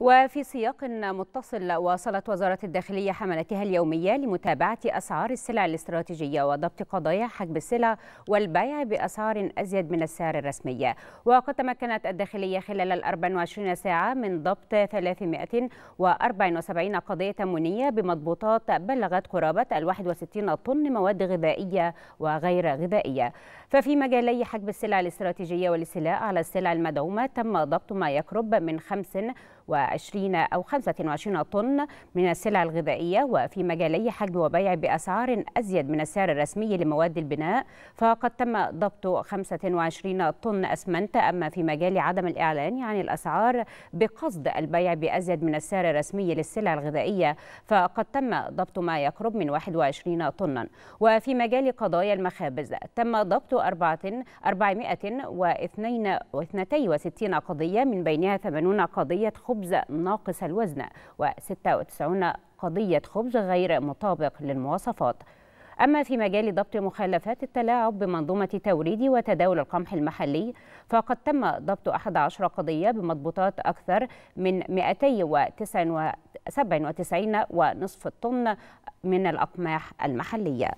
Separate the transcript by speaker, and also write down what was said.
Speaker 1: وفي سياق متصل واصلت وزارة الداخلية حملتها اليومية لمتابعة أسعار السلع الاستراتيجية وضبط قضايا حجب السلع والبيع بأسعار أزيد من السعر الرسمي وقد تمكنت الداخلية خلال ال 24 ساعة من ضبط 374 قضية تمونية بمضبوطات بلغت قرابة ال 61 طن مواد غذائية وغير غذائية ففي مجالي حجب السلع الاستراتيجية والاستيلاء على السلع المدعومة تم ضبط ما يقرب من 5 و 20 أو 25 طن من السلع الغذائية وفي مجالي حجب وبيع بأسعار أزيد من السعر الرسمي لمواد البناء فقد تم ضبط 25 طن أسمنت أما في مجال عدم الإعلان عن الأسعار بقصد البيع بأزيد من السعر الرسمي للسلع الغذائية فقد تم ضبط ما يقرب من 21 طنا وفي مجال قضايا المخابز تم ضبط 462 قضية من بينها 80 قضية خبز ناقص الوزن و96 قضية خبز غير مطابق للمواصفات أما في مجال ضبط مخالفات التلاعب بمنظومة توريد وتداول القمح المحلي فقد تم ضبط 11 قضية بمضبوطات أكثر من 297 ونصف طن من الأقماح المحلية